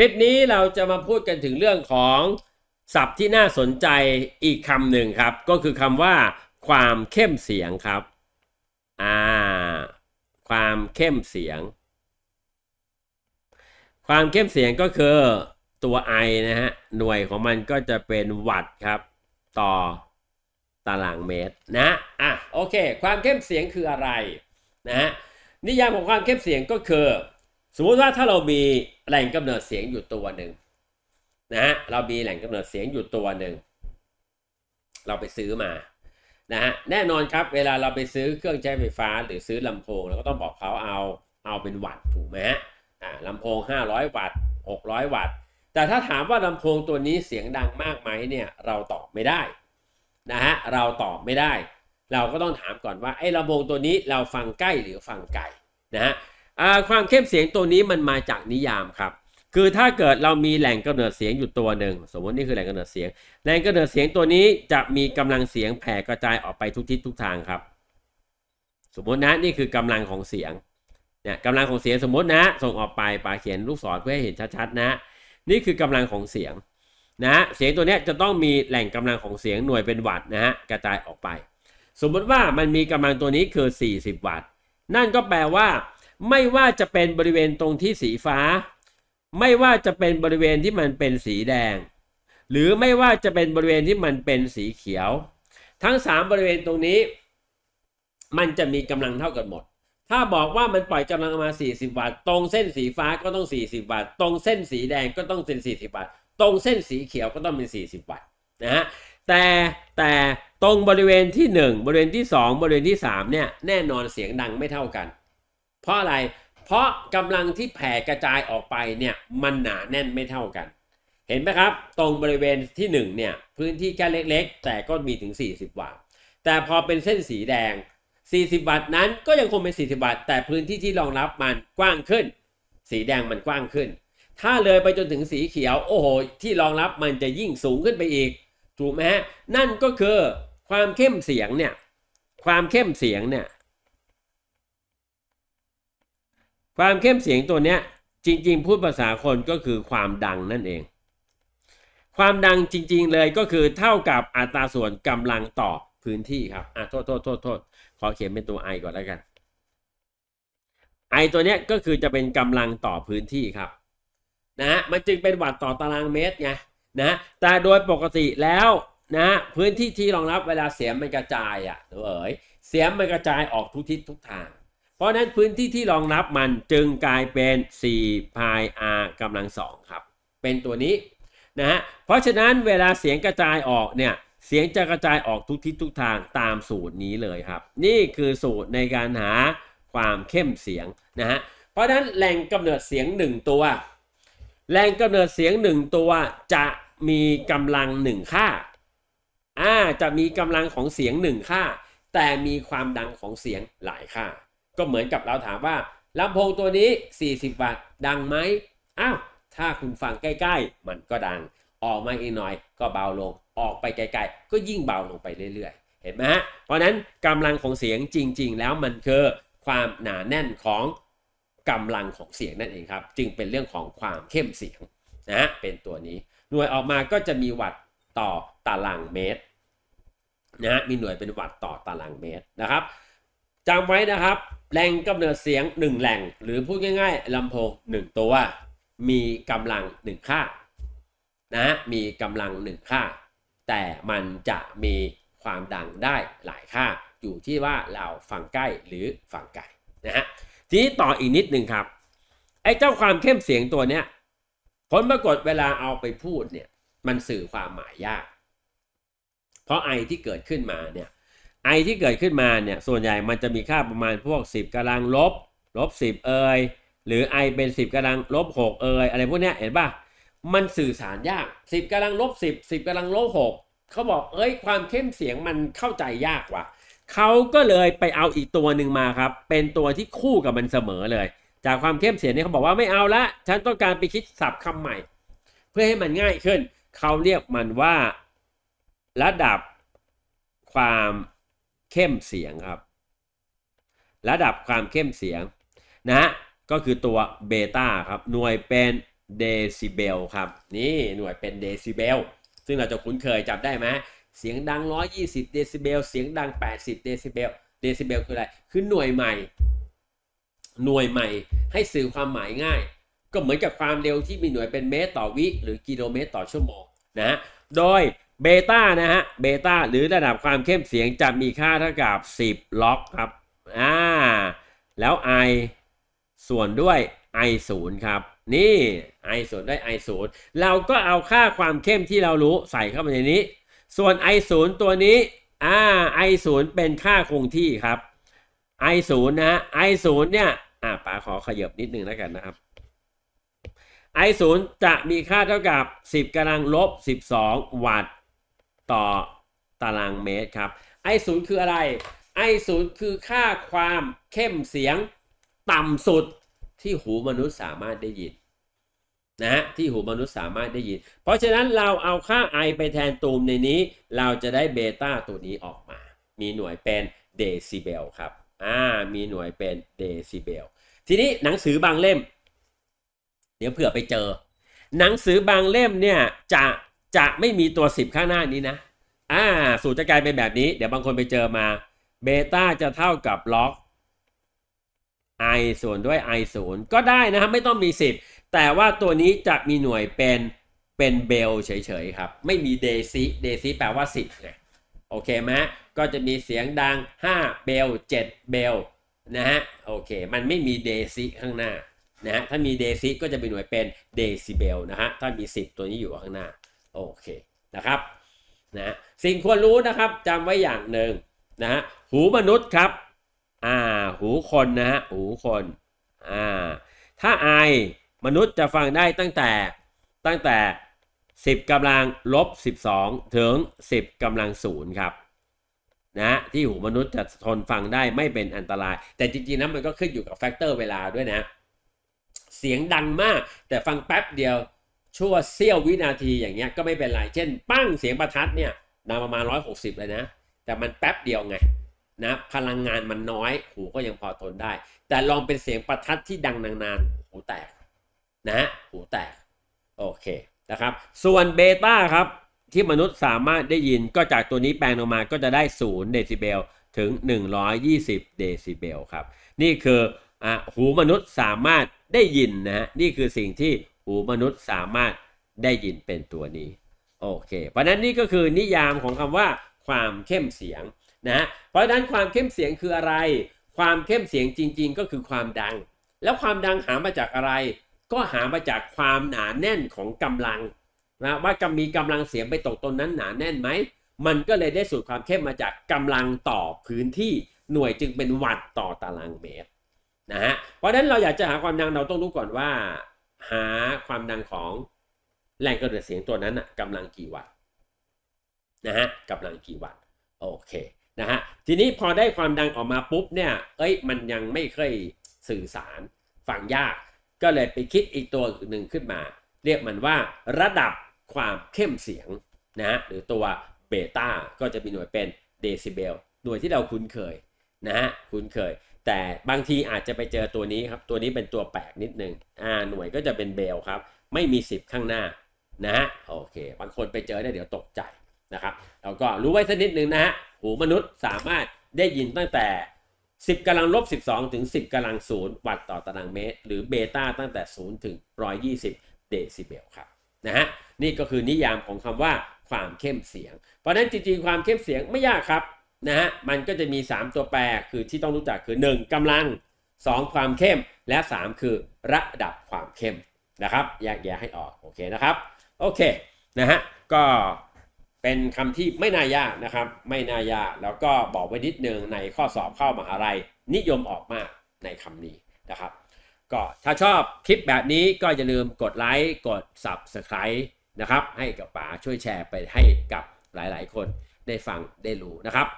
คลิปนี้เราจะมาพูดกันถึงเรื่องของศัพท์ที่น่าสนใจอีกคำหนึ่งครับ ก็คือคำว่าความเข้มเสียงครับ อ่าความเข้มเสียง ความเข้มเสียงก็คือตัว i นะฮะหน่วยของมันก็จะเป็นวัตต์ครับ ต่อตารางเมตรนะอ่ะโอเคความเข้มเสียงคืออะไรนะฮะนิยามของความเข้มเสียงก็คือสมมติว่าถ้าเรามีแหล่งกำเนิดเสียงอยู่ตัวหนึ่งนะฮะเรามีแหล่งกำเนิดเสียงอยู่ตัวหนึ่ง เราไปซื้อมานะฮะแน่นอนครับ เวลาเราไปซื้อเครื่องใช้ไฟฟ้า หรือซื้อลำโพงเราก็ต้องบอกเขาเอาเอาเป็นวัตต์ถูกไหมฮะาลำโพง500 วัตต์600 วัตต์ แต่ถ้าถามว่าลำโพงตัวนี้เสียงดังมากไหมเนี่ยเราตอบไม่ได้นะฮะ เราตอบไม่ได้ เราก็ต้องถามก่อนว่าไอ้ลำโพงตัวนี้เราฟังใกล้หรือฟังไกลนะฮะความเข้มเสียงตัวนี้มันมาจากนิยามครับ คือถ้าเกิดเรามีแหล่งกำเนิดเสียงอยู่ตัวหนึ่งสมมตินี่คือแหล่งกำเนิดเสียง แหล่งกำเนิดเสียงตัวนี้จะมีกำลังเสียงแผ่กระจายออกไปทุกทิศทุกทางครับ สมมตินะนี่คือกำลังของเสียงเนี่ยกำลังของเสียงสมมตินะ ส่งออกไปปาเขียนลูกศรเพื่อให้เห็นชัดๆนะ นี่คือกำลังของเสียงนะ เสียงตัวนี้จะต้องมีแหล่งกำลังของเสียงหน่วยเป็นวัตต์นะฮะกระจายออกไป สมมติว่ามันมีกำลังตัวนี้คือ 40 วัตต์นั่นก็แปลว่าไม่ว่าจะเป็นบริเวณตรงที่สีฟ้า ไม่ว่าจะเป็นบริเวณที่มันเป็นสีแดง หรือไม่ว่าจะเป็นบริเวณที่มันเป็นสีเขียว ทั้ง 3 บริเวณตรงนี้ มันจะมีกำลังเท่ากันหมด ถ้าบอกว่ามันปล่อยกำลังมา40 วัตต์ตรงเส้นสีฟ้าก็ต้อง40 วัตต์ตรงเส้นสีแดงก็ต้องเป็น40วัตต์ตรงเส้นสีเขียวก็ต้องเป็น40วัตต์นะฮะแต่แต่ตรงบริเวณที่ 1 บริเวณที่ 2 บริเวณที่3เนี่ยแน่นอนเสียงดังไม่เท่ากันพราะอะไร เพราะกำลังที่แผ่กระจายออกไปเนี่ย มันหนาแน่นไม่เท่ากัน เห็นไหมครับตรงบริเวณที่1เนี่ยพื้นที่แค่เล็กๆ แต่ก็มีถึง 40วัตต์แต่พอเป็นเส้นสีแดง 40วัตต์นั้นก็ยังคงเป็น40วัตต์แต่พื้นที่ที่รองรับมันกว้างขึ้น สีแดงมันกว้างขึ้น ถ้าเลยไปจนถึงสีเขียวโอ้โหที่รองรับมันจะยิ่งสูงขึ้นไปอีก ถูกไหมฮะนั่นก็คือความเข้มเสียงเนี่ยความเข้มเสียงเนี่ยความเข้มเสียงตัวเนี้ยจริง ๆ พูดภาษาคนก็คือความดังนั่นเอง ความดังจริง ๆเลยก็คือเท่ากับอัตราส่วนกำลังต่อพื้นที่ครับอ่ะโทษโทษโทษโทษขอเขียนเป็นตัว i ก่อนแล้วกัน i ตัวเนี้ยก็คือจะเป็นกำลังต่อพื้นที่ครับนะฮะมันจึงเป็นวัตต์ต่อตารางเมตรไงนะแต่โดยปกติแล้วนะพื้นที่ที่รองรับเวลาเสียงมันกระจายอะ่ะเอ๋ยเสียงมันกระจายออกทุกทิศทุกทางเพราะนั้นพื้นที่ที่รองรับมันจึงกลายเป็น4า i r กำลังสองครับเป็นตัวนี้นะฮะเพราะฉะนั้นเวลาเสียงกระจายออกเนี่ยเสียงจะกระจายออกทุกทิศทุกทางตามสูตรนี้เลยครับ นี่คือสูตรในการหาความเข้มเสียงนะฮะเพราะฉะนั้นแหล่งกำเนิดเสียง1ตัวแหล่งกำเนิดเสียง 1 ตัวจะมีกำลัง 1 ค่าอ่าจะมีกำลังของเสียง 1 ค่า แต่มีความดังของเสียงหลายค่าก็เหมือนกับเราถามว่าลำโพงตัวนี้ 40วัตต์ดังไหมอ้าว ถ้าคุณฟังใกล้ ๆ มันก็ดัง ออกมาอีกหน่อยก็เบาลง ออกไปไกล ๆ ก็ยิ่งเบาลงไปเรื่อยๆ เห็นไหมฮะ เพราะนั้นกำลังของเสียงจริงๆ แล้วมันคือ ความหนาแน่นของกำลังของเสียงนั่นเองครับ จึงเป็นเรื่องของความเข้มเสียง นะ เป็นตัวนี้ หน่วยออกมาก็จะมีวัตต์ต่อตารางเมตรนะฮะ มีหน่วยเป็นวัตต์ต่อตารางเมตรนะครับจำไว้นะครับแหล่งกำเนิดเสียง 1 แหล่งหรือพูดง่ายๆลำโพง 1 ตัว มีกำลัง 1 ค่านะมีกำลัง 1 ค่า แต่มันจะมีความดังได้หลายค่า อยู่ที่ว่าเราฝั่งใกล้หรือฝั่งไกลนะฮะ ทีนี้ต่ออีกนิดหนึ่งครับ ไอ้เจ้าความเข้มเสียงตัวเนี้ยผลปรากฏเวลาเอาไปพูดเนี่ย มันสื่อความหมายยาก เพราะไอที่เกิดขึ้นมาเนี่ยไอที่เกิดขึ้นมาเนี่ยส่วนใหญ่มันจะมีค่าประมาณพวก 10กำลังลบลบ10เอยหรือไอเป็น 10กำลังลบ6เอยอะไรพวกเนี้ยเห็นปะมันสื่อสารยาก 10กำลังลบ10 10กำลังลบ6เขาบอกเอ้ย ความเข้มเสียงมันเข้าใจยากว่ะเขาก็เลยไปเอาอีกตัวหนึ่งมาครับ เป็นตัวที่คู่กับมันเสมอเลย จากความเข้มเสียงเนี่ยเขาบอกว่าไม่เอาละฉันต้องการไปคิดศัพท์คำใหม่ เพื่อให้มันง่ายขึ้นเขาเรียกมันว่าระดับความเข้มเสียงครับระดับความเข้มเสียงนะฮะก็คือตัวเบต้าครับหน่วยเป็นเดซิเบลครับนี่หน่วยเป็นเดซิเบลซึ่งเราจะคุ้นเคยจับได้ไหมเสียงดัง120เดซิเบลเสียงดัง 80เดซิเบลเดซิเบลคืออะไรคือหน่วยใหม่ หน่วยใหม่ให้สื่อความหมายง่าย ก็เหมือนกับความเร็วที่มีหน่วยเป็นเมตรต่อวิหรือกิโลเมตร ต่อชั่วโมงนะโดยเบต้านะฮะ เบต้าหรือระดับความเข้มเสียงจะมีค่าเท่ากับ 10 ล็อกครับ อ่า แล้ว i ส่วนด้วย i 0ครับ นี่ i วได้ i 0เราก็เอาค่าความเข้มที่เรารู้ใส่เข้ามาในนี้ ส่วน i 0ตัวนี้ อ่า i 0เป็นค่าคงที่ครับ i 0นะฮะ i 0เนี่ยอ่าป๋าขอขยับนิดนึงแล้วกันนะครับ i 0จะมีค่าเท่ากับ 10กำลังลบ12วัตต์ต่อตารางเมตรครับไอศูนย์คืออะไรไอศูนย์คือค่าความเข้มเสียงต่ำสุดที่หูมนุษย์สามารถได้ยินนะฮะที่หูมนุษย์สามารถได้ยิน เพราะฉะนั้นเราเอาค่าไอไปแทนตูมในนี้เราจะได้เบต้าตัวนี้ออกมา มีหน่วยเป็นเดซิเบลครับอ่ามีหน่วยเป็นเดซิเบลทีนี้หนังสือบางเล่ม เดี๋ยวเผื่อไปเจอ หนังสือบางเล่มเนี่ยจะจะไม่มีตัว 10 ข้างหน้านี้นะ อ่า สูตรจะกลายเป็นแบบนี้ เดี๋ยวบางคนไปเจอมา เบต้าจะเท่ากับล็อก i ส่วนด้วย i ศูนย์ก็ได้นะครับ ไม่ต้องมี 10 แต่ว่าตัวนี้จะมีหน่วยเป็นเป็นเบลเฉยๆครับ ไม่มีเดซิ เดซิแปลว่า 10ไงโอเคไหมก็จะมีเสียงดัง 5 เบล7เบลนะฮะ โอเค มันไม่มีเดซิข้างหน้านะฮะถ้ามีเดซิ ก็จะเป็นหน่วยเป็นเดซิเบลนะฮะ ถ้ามี 10 ตัวนี้อยู่ข้างหน้าโอเคนะครับนะสิ่งควรรู้นะครับจำไว้อย่างหนึ่งนะฮะหูมนุษย์ครับอ่าหูคนนะฮะหูคนอ่าถ้าไอมนุษย์จะฟังได้ตั้งแต่ตั้งแต่ 10กำลังลบ12ถึง 10กำลังศูนย์ครับนะที่หูมนุษย์จะทนฟังได้ไม่เป็นอันตราย แต่จริงๆนะมันก็ขึ้นอยู่กับแฟกเตอร์เวลาด้วยนะ เสียงดังมากแต่ฟังแป๊บเดียวชั่วเสี้ยววินาทีอย่างเงี้ยก็ไม่เป็นไร เช่นปั้งเสียงประทัดเนี่ยนาประมาณร้อยหกสิบเลยนะ แต่มันแป๊บเดียวไง นะ พลังงานมันน้อย หูก็ยังพอทนได้ แต่ลองเป็นเสียงประทัดที่ดังนานๆหูแตกนะฮะหูแตก โอเค นะครับ ส่วนเบต้าครับ ที่มนุษย์สามารถได้ยินก็จากตัวนี้แปลงออกมาก็จะได้0เดซิเบล ถึง 120เดซิเบลครับนี่คืออ่ะหูมนุษย์สามารถได้ยินนะฮะนี่คือสิ่งที่หูมนุษย์สามารถได้ยินเป็นตัวนี้โอเค เพราะนั้นนี่ก็คือนิยามของคำว่า ความเข้มเสียงนะฮะเพราะฉะนั้นความเข้มเสียงคืออะไร ความเข้มเสียงจริง ๆ ก็คือความดัง แล้วความดังหามาจากอะไร ก็หามาจากความหนาแน่นของกำลังนะว่าจะมีกำลังเสียงไปตกตนนั้นหนาแน่นไหมมันก็เลยได้สูตรความเข้มมาจากกำลังต่อพื้นที่หน่วยจึงเป็นวัตต์ต่อตารางเมตรนะฮะเพราะฉะนั้นเราอยากจะหาความดังเราต้องรู้ก่อนว่าหาความดังของแรงกระเดือดเสียงตัวนั้นกำลังกี่วัตต์นะฮะกำลังกี่วัตต์โอเคนะฮะทีนี้พอได้ความดังออกมาปุ๊บเนี่ยเอ้ยมันยังไม่เคยสื่อสารฟังยาก ก็เลยไปคิดอีกตัวหนึ่งขึ้นมา เรียกมันว่าระดับความเข้มเสียงนะฮะหรือตัวเบต้าก็จะมีหน่วยเป็นเดซิเบลหน่วยที่เราคุ้นเคยนะฮะคุ้นเคยแต่บางทีอาจจะไปเจอตัวนี้ครับ ตัวนี้เป็นตัวแปลกนิดนึงอ่าหน่วยก็จะเป็นเบลครับ ไม่มี 10 ข้างหน้านะฮะ โอเค บางคนไปเจอได้เดี๋ยวตกใจนะครับเราก็รู้ไว้สักนิดนึงนะฮะ หูมนุษย์สามารถได้ยินตั้งแต่ 10กำลังลบ12ถึง 10กำลังศูนย์วัตต์ต่อตารางเมตร หรือเบต้าตั้งแต่ 0 ถึง 120 เดซิเบลครับนะฮะนี่ก็คือนิยามของคำว่าความเข้มเสียง เพราะนั้นจริงๆความเข้มเสียงไม่ยากครับนะฮะ มันก็จะมี 3 ตัวแปร คือที่ต้องรู้จักคือ 1 กำลัง 2 ความเข้ม และ 3 คือระดับความเข้มนะครับแยกแยะให้ออกโอเคนะครับโอเค นะฮะ ก็เป็นคำที่ไม่น่ายากนะครับ ไม่น่ายากแล้วก็บอกไว้นิดนึงในข้อสอบเข้ามหาลัยนิยมออกมากในคำนี้นะครับ ก็ถ้าชอบคลิปแบบนี้ก็อย่าลืมกดไลค์กด Subscribe นะครับ ให้กับป๋าช่วยแชร์ไปให้กับหลาย ๆ คนได้ฟังได้รู้นะครับ